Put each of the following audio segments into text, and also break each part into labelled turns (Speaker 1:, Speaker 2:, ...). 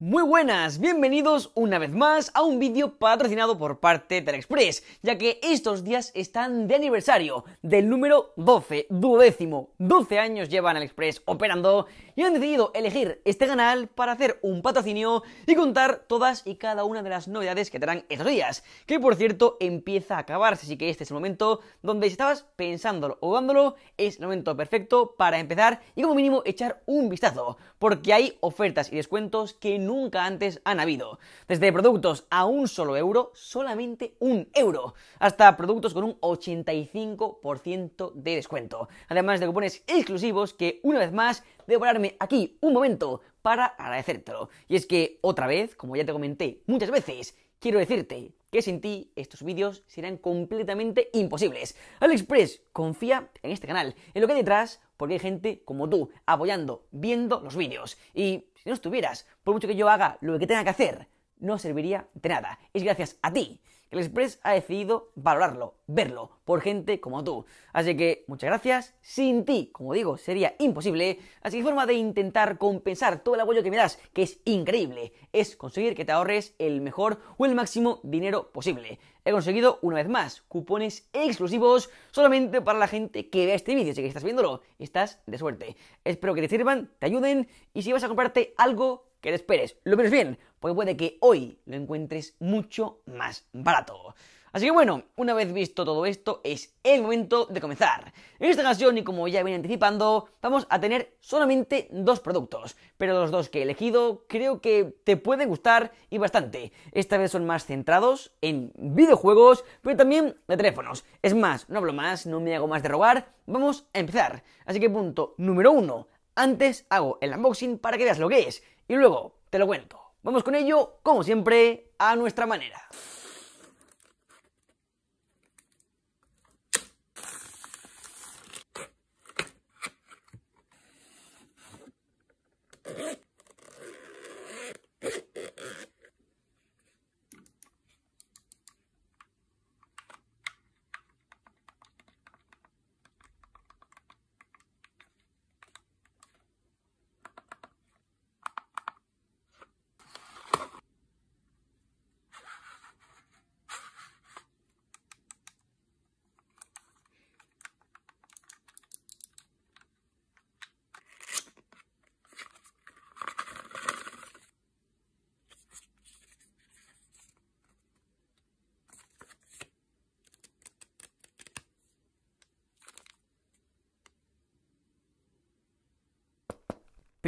Speaker 1: Muy buenas, bienvenidos una vez más a un vídeo patrocinado por parte del Express, ya que estos días están de aniversario del número 12, duodécimo. 12 años llevan al Express operando y han decidido elegir este canal para hacer un patrocinio y contar todas y cada una de las novedades que tendrán estos días, que por cierto empieza a acabarse, así que este es el momento donde si estabas pensándolo o dándolo, es el momento perfecto para empezar y como mínimo echar un vistazo, porque hay ofertas y descuentos que no nunca antes han habido. Desde productos a un solo euro, solamente un euro, hasta productos con un 85% de descuento. Además de cupones exclusivos que, una vez más, debo pararme aquí un momento para agradecértelo. Y es que, otra vez, como ya te comenté muchas veces, quiero decirte que sin ti estos vídeos serán completamente imposibles. AliExpress confía en este canal, en lo que hay detrás, porque hay gente como tú apoyando, viendo los vídeos. Y no estuvieras, por mucho que yo haga lo que tenga que hacer, no serviría de nada. Es gracias a ti el Express ha decidido valorarlo, verlo, por gente como tú. Así que muchas gracias. Sin ti, como digo, sería imposible. Así que forma de intentar compensar todo el apoyo que me das, que es increíble, es conseguir que te ahorres el mejor o el máximo dinero posible. He conseguido una vez más cupones exclusivos solamente para la gente que vea este vídeo. Así que estás viéndolo, estás de suerte. Espero que te sirvan, te ayuden y si vas a comprarte algo, que te esperes, lo verás bien, porque puede que hoy lo encuentres mucho más barato. Así que bueno, una vez visto todo esto, es el momento de comenzar. En esta ocasión, y como ya venía anticipando, vamos a tener solamente dos productos, pero los dos que he elegido creo que te pueden gustar y bastante. Esta vez son más centrados en videojuegos, pero también de teléfonos. Es más, no hablo más, no me hago más de robar, vamos a empezar. Así que punto número uno, antes hago el unboxing para que veas lo que es y luego te lo cuento. Vamos con ello, como siempre, a nuestra manera.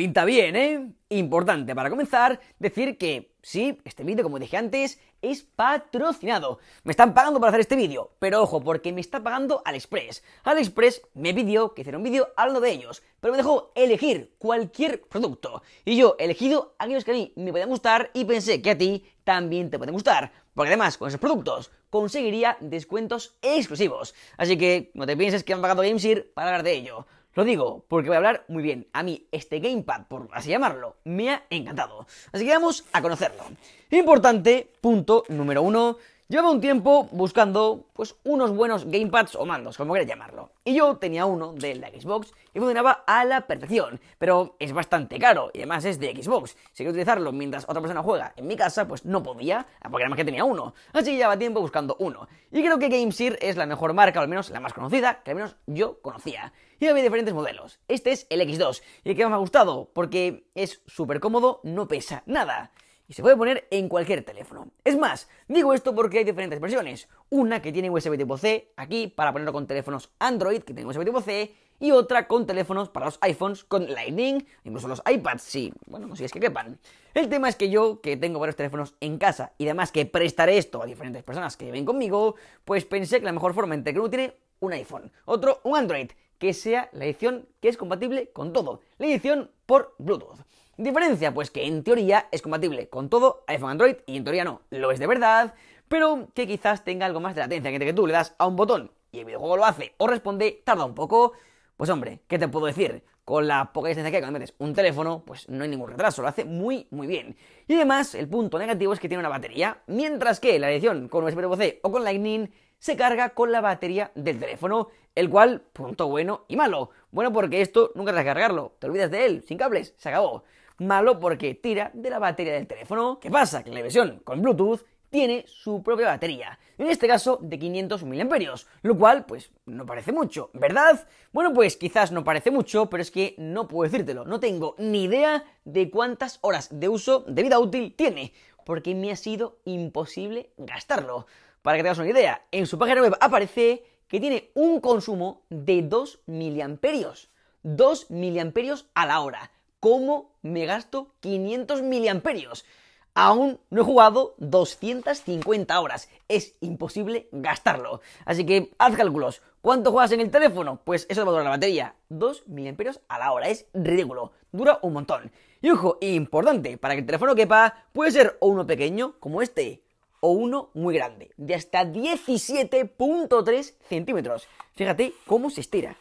Speaker 1: Pinta bien, ¿eh? Importante para comenzar, decir que sí, este vídeo, como dije antes, es patrocinado. Me están pagando para hacer este vídeo, pero ojo, porque me está pagando AliExpress. AliExpress me pidió que hiciera un vídeo hablando de ellos, pero me dejó elegir cualquier producto. Y yo he elegido aquellos que a mí me podían gustar y pensé que a ti también te pueden gustar. Porque además, con esos productos conseguiría descuentos exclusivos. Así que no te pienses que han pagado GameSir para hablar de ello. Lo digo porque voy a hablar muy bien. A mí este gamepad, por así llamarlo, me ha encantado. Así que vamos a conocerlo. Importante, punto número uno, Llevaba un tiempo buscando pues, unos buenos gamepads o mandos, como queréis llamarlo. Y yo tenía uno de la Xbox y funcionaba a la perfección, pero es bastante caro y además es de Xbox. Si quiero utilizarlo mientras otra persona juega en mi casa, pues no podía, porque además que tenía uno. Así que llevaba tiempo buscando uno. Y creo que Gamesir es la mejor marca, o al menos la más conocida, que al menos yo conocía. Y había diferentes modelos. Este es el X2, y el que más me ha gustado, porque es súper cómodo, no pesa nada y se puede poner en cualquier teléfono. Es más, digo esto porque hay diferentes versiones. Una que tiene USB tipo C aquí para ponerlo con teléfonos Android que tiene USB tipo C y otra con teléfonos para los iPhones con Lightning, incluso los iPads, sí, bueno, no sé si es que quepan. El tema es que yo, que tengo varios teléfonos en casa y además que prestaré esto a diferentes personas que ven conmigo, pues pensé que la mejor forma entre que uno tiene un iPhone, otro un Android, que sea la edición que es compatible con todo, la edición por Bluetooth. Diferencia, pues que en teoría es compatible con todo iPhone Android y en teoría no, lo es de verdad, pero que quizás tenga algo más de latencia, que tú le das a un botón y el videojuego lo hace o responde, tarda un poco. Pues hombre, ¿qué te puedo decir? Con la poca distancia que hay cuando metes un teléfono, pues no hay ningún retraso, lo hace muy, muy bien. Y además, el punto negativo es que tiene una batería, mientras que la edición con USB C o con Lightning se carga con la batería del teléfono, el cual, punto bueno y malo. Bueno porque esto nunca te vas a cargarlo, te olvidas de él, sin cables, se acabó. Malo porque tira de la batería del teléfono. ¿Qué pasa? Que la versión con Bluetooth tiene su propia batería, en este caso de 500 miliamperios, lo cual pues no parece mucho, ¿verdad? Bueno, pues quizás no parece mucho, pero es que no puedo decírtelo, no tengo ni idea de cuántas horas de uso de vida útil tiene, porque me ha sido imposible gastarlo. Para que te hagas una idea, en su página web aparece que tiene un consumo de 2 miliamperios, 2 miliamperios a la hora cómo me gasto 500 miliamperios. Aún no he jugado 250 horas. Es imposible gastarlo. Así que haz cálculos. ¿Cuánto juegas en el teléfono? Pues eso te va a durar la batería. 2 miliamperios a la hora. Es ridículo. Dura un montón. Y ojo, importante, para que el teléfono quepa, puede ser o uno pequeño, como este, o uno muy grande, de hasta 17.3 centímetros. Fíjate cómo se estira.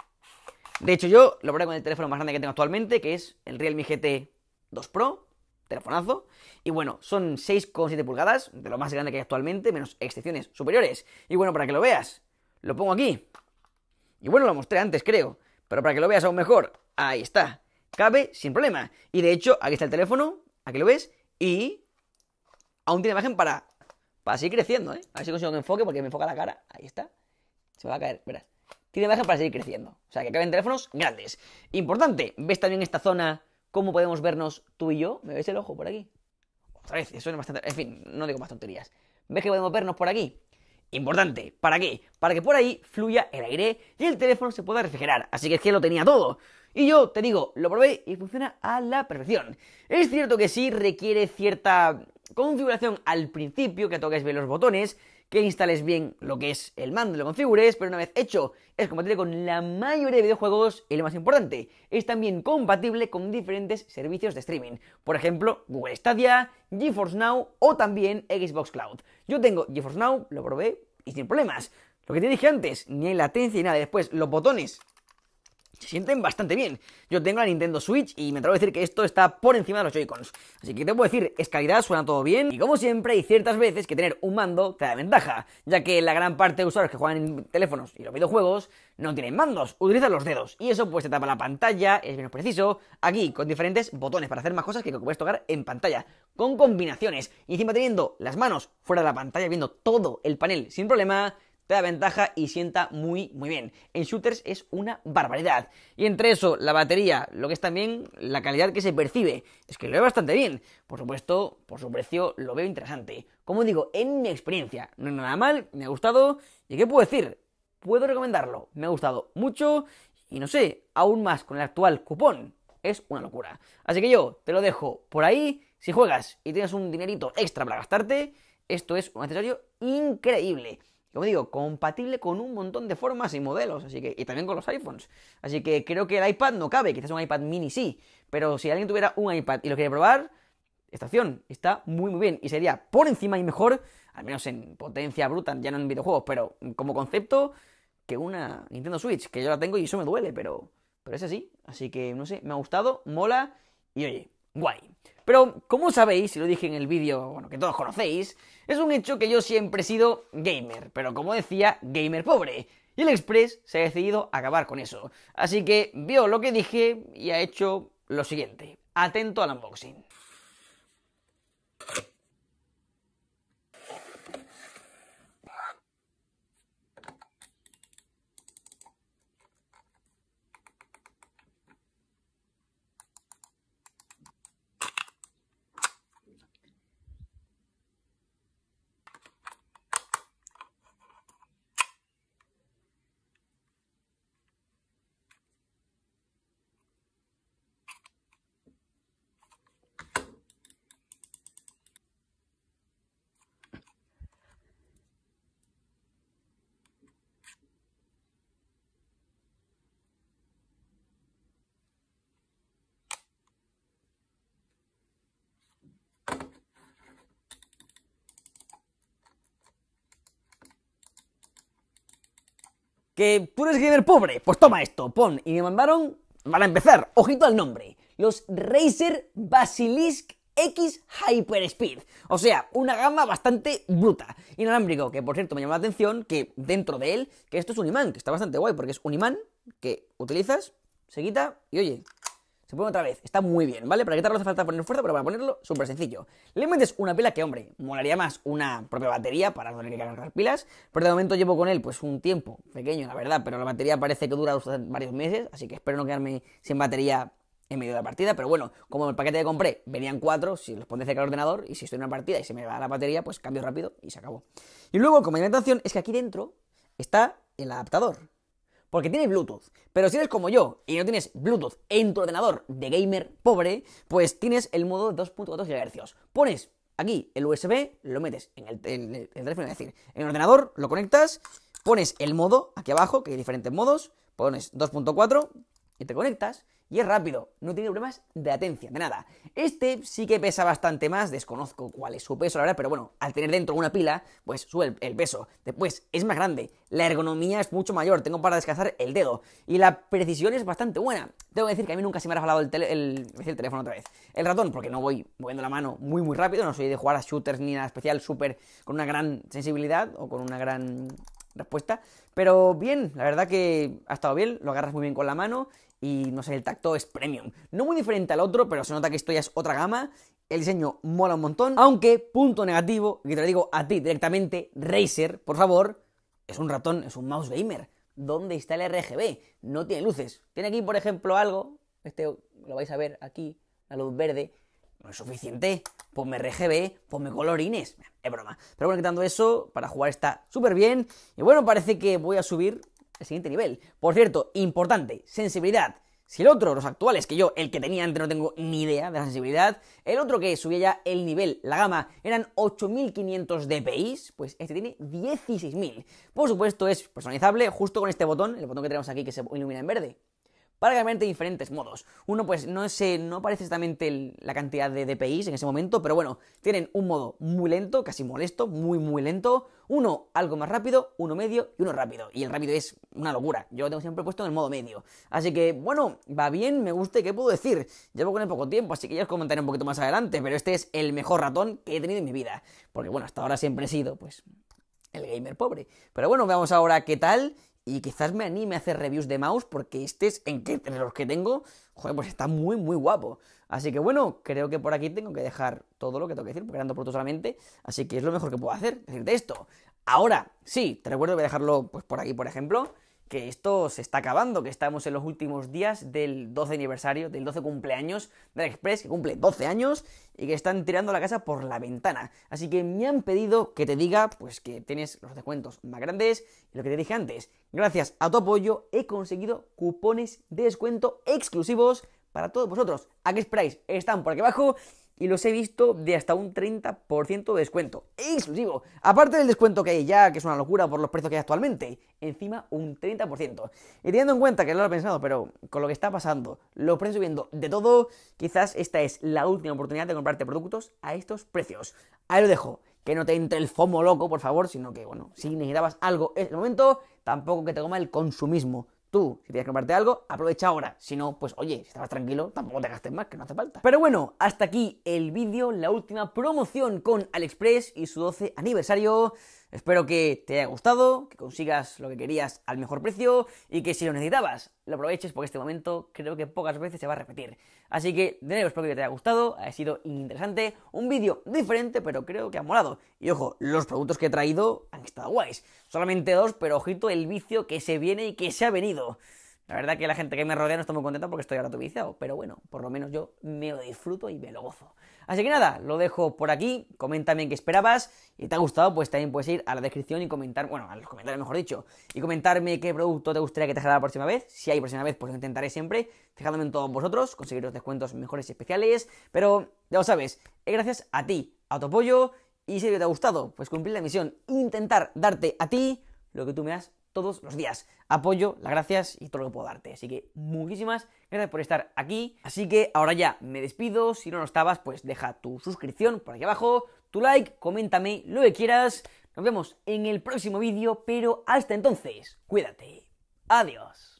Speaker 1: De hecho, yo lo probé con el teléfono más grande que tengo actualmente, que es el Realme GT 2 Pro, telefonazo. Y bueno, son 6,7 pulgadas, de lo más grande que hay actualmente, menos excepciones superiores. Y bueno, para que lo veas, lo pongo aquí. Y bueno, lo mostré antes, creo. Pero para que lo veas aún mejor, ahí está. Cabe sin problema. Y de hecho, aquí está el teléfono, aquí lo ves, y aún tiene imagen para, para seguir creciendo, ¿eh? A ver si consigo un enfoque, porque me enfoca la cara. Ahí está. Se va a caer, verás tiene margen para seguir creciendo. O sea, que acaben teléfonos grandes. Importante, ves también esta zona, cómo podemos vernos tú y yo. ¿Me ves el ojo por aquí? Otra vez, eso es bastante... En fin, no digo más tonterías. ¿Ves que podemos vernos por aquí? Importante, ¿para qué? Para que por ahí fluya el aire y el teléfono se pueda refrigerar. Así que es que lo tenía todo. Y yo te digo, lo probé y funciona a la perfección. Es cierto que sí requiere cierta configuración al principio, que toques ver los botones, que instales bien lo que es el mando y lo configures, pero una vez hecho, es compatible con la mayoría de videojuegos y lo más importante, es también compatible con diferentes servicios de streaming, por ejemplo, Google Stadia, GeForce Now o también Xbox Cloud. Yo tengo GeForce Now, lo probé y sin problemas. Lo que te dije antes, ni hay latencia ni nada. Después, los botones se sienten bastante bien. Yo tengo la Nintendo Switch y me atrevo a decir que esto está por encima de los Joy-Cons. Así que te puedo decir, es calidad, suena todo bien. Y como siempre, hay ciertas veces que tener un mando te da ventaja, ya que la gran parte de usuarios que juegan en teléfonos y los videojuegos no tienen mandos, utilizan los dedos. Y eso pues te tapa la pantalla, es menos preciso. Aquí, con diferentes botones para hacer más cosas que, lo que puedes tocar en pantalla, con combinaciones. Y encima teniendo las manos fuera de la pantalla, viendo todo el panel sin problema te da ventaja y sienta muy, muy bien. En shooters es una barbaridad. Y entre eso, la batería, lo que es también la calidad que se percibe. Es que lo ve bastante bien. Por supuesto, por su precio lo veo interesante. Como digo, en mi experiencia, no es nada mal, me ha gustado. ¿Y qué puedo decir? Puedo recomendarlo. Me ha gustado mucho y no sé, aún más con el actual cupón. Es una locura. Así que yo te lo dejo por ahí. Si juegas y tienes un dinerito extra para gastarte, esto es un accesorio increíble como digo, compatible con un montón de formas y modelos, así que, y también con los iPhones. Así que creo que el iPad no cabe, quizás un iPad mini sí, pero si alguien tuviera un iPad y lo quiere probar, esta opción está muy muy bien y sería por encima y mejor, al menos en potencia bruta, ya no en videojuegos, pero como concepto, que una Nintendo Switch, que yo la tengo y eso me duele, pero, pero es así. Así que, no sé, me ha gustado, mola y oye, guay. Pero, como sabéis, y lo dije en el vídeo, bueno, que todos conocéis, es un hecho que yo siempre he sido gamer, pero como decía, gamer pobre. Y el Express se ha decidido acabar con eso. Así que vio lo que dije y ha hecho lo siguiente. Atento al unboxing. Que tú eres gamer pobre, pues toma esto, pon. Y me mandaron, a empezar, ojito al nombre, los Razer Basilisk X Hyperspeed. O sea, una gama bastante bruta. Inalámbrico, que por cierto me llama la atención que dentro de él, que esto es un imán, que está bastante guay, porque es un imán que utilizas, se quita y oye, se pone otra vez, está muy bien, ¿vale? Para quitarlo hace falta poner fuerza, pero para ponerlo, súper sencillo. Le metes una pila que, hombre, molaría más una propia batería para no tener que cargar pilas, pero de momento llevo con él, pues, un tiempo pequeño, la verdad, pero la batería parece que dura varios meses, así que espero no quedarme sin batería en medio de la partida, pero bueno, como el paquete que compré venían cuatro, si los pones cerca del ordenador y si estoy en una partida y se me va la batería, pues cambio rápido y se acabó. Y luego, como alimentación, es que aquí dentro está el adaptador porque tienes Bluetooth. Pero si eres como yo y no tienes Bluetooth en tu ordenador de gamer pobre, pues tienes el modo de 2.4 GHz. Pones aquí el USB, lo metes en el, en el, es decir, en el ordenador, lo conectas, pones el modo aquí abajo, que hay diferentes modos, pones 2.4 y te conectas y es rápido, no tiene problemas de atención de nada. Este sí que pesa bastante más, desconozco cuál es su peso, la verdad, pero bueno, al tener dentro una pila, pues sube el, peso. Después, es más grande, la ergonomía es mucho mayor, tengo para descansar el dedo y la precisión es bastante buena. Tengo que decir que a mí nunca se me ha hablado el, el, teléfono otra vez. El ratón, porque no voy moviendo la mano muy muy rápido, no soy de jugar a shooters ni nada especial, súper con una gran sensibilidad o con una gran respuesta. Pero bien, la verdad que ha estado bien, lo agarras muy bien con la mano y no sé, el tacto es premium. No muy diferente al otro, pero se nota que esto ya es otra gama. El diseño mola un montón, aunque punto negativo, y te lo digo a ti directamente, Razer, por favor, es un ratón, es un mouse gamer. ¿Dónde está el RGB? No tiene luces. Tiene aquí, por ejemplo, algo, este lo vais a ver aquí, la luz verde, no es suficiente. Ponme RGB, ponme colorines. Es broma. Pero bueno, quitando eso, para jugar está súper bien. Y bueno, parece que voy a subir el siguiente nivel. Por cierto, importante, sensibilidad. Si el otro, los actuales que yo, el que tenía antes no tengo ni idea de la sensibilidad, el otro que subía ya el nivel, la gama, eran 8500 dpi, pues este tiene 16000. Por supuesto es personalizable justo con este botón, el botón que tenemos aquí que se ilumina en verde prácticamente diferentes modos. Uno, pues no sé, no aparece exactamente la cantidad de DPIs en ese momento, pero bueno, tienen un modo muy lento, casi molesto, muy, muy lento. Uno algo más rápido, uno medio y uno rápido. Y el rápido es una locura. Yo lo tengo siempre puesto en el modo medio. Así que, bueno, va bien, me gusta y qué puedo decir. Llevo con el poco tiempo, así que ya os comentaré un poquito más adelante, pero este es el mejor ratón que he tenido en mi vida. Porque bueno, hasta ahora siempre he sido, pues, el gamer pobre. Pero bueno, veamos ahora qué tal y quizás me anime a hacer reviews de mouse porque este es en que, los que tengo, joder, pues está muy, muy guapo. Así que bueno, creo que por aquí tengo que dejar todo lo que tengo que decir, porque ando por solamente. Así que es lo mejor que puedo hacer, decirte esto. Ahora, sí, te recuerdo que voy a dejarlo pues, por aquí, por ejemplo que esto se está acabando, que estamos en los últimos días del 12 aniversario, del 12 cumpleaños de Express, que cumple 12 años y que están tirando la casa por la ventana. Así que me han pedido que te diga pues que tienes los descuentos más grandes y lo que te dije antes. Gracias a tu apoyo he conseguido cupones de descuento exclusivos para todos vosotros. ¿A qué esperáis? Están por aquí abajo y los he visto de hasta un 30% de descuento. Exclusivo. Aparte del descuento que hay ya, que es una locura por los precios que hay actualmente, encima un 30%. Y teniendo en cuenta que no lo he pensado, pero con lo que está pasando, los precios subiendo de todo, quizás esta es la última oportunidad de comprarte productos a estos precios. Ahí lo dejo. Que no te entre el FOMO loco, por favor, sino que, bueno, si necesitabas algo en el momento, tampoco que te coma el consumismo. Tú, si tienes que comprarte algo, aprovecha ahora. Si no, pues oye, si estabas tranquilo, tampoco te gastes más, que no hace falta. Pero bueno, hasta aquí el vídeo, la última promoción con AliExpress y su 12 aniversario. Espero que te haya gustado, que consigas lo que querías al mejor precio y que si lo necesitabas, lo aproveches porque este momento creo que pocas veces se va a repetir. Así que, de nuevo, espero que te haya gustado, ha sido interesante, un vídeo diferente, pero creo que ha molado. Y ojo, los productos que he traído han estado guays. Solamente dos, pero ojito el vicio que se viene y que se ha venido. La verdad que la gente que me rodea no está muy contenta porque estoy ahora pero bueno, por lo menos yo me lo disfruto y me lo gozo. Así que nada, lo dejo por aquí, coméntame qué esperabas y te ha gustado, pues también puedes ir a la descripción y comentar, bueno, a los comentarios mejor dicho, y comentarme qué producto te gustaría que te dejara la próxima vez. Si hay próxima vez, pues lo intentaré siempre, fijándome en todos vosotros, conseguiros descuentos mejores y especiales, pero ya lo sabes, es gracias a ti, a tu apoyo y si te ha gustado, pues cumplir la misión, intentar darte a ti lo que tú me has todos los días. Apoyo, las gracias y todo lo que puedo darte. Así que muchísimas gracias por estar aquí. Así que ahora ya me despido. Si no lo estabas, pues deja tu suscripción por aquí abajo, tu like, coméntame lo que quieras. Nos vemos en el próximo vídeo, pero hasta entonces, cuídate. Adiós.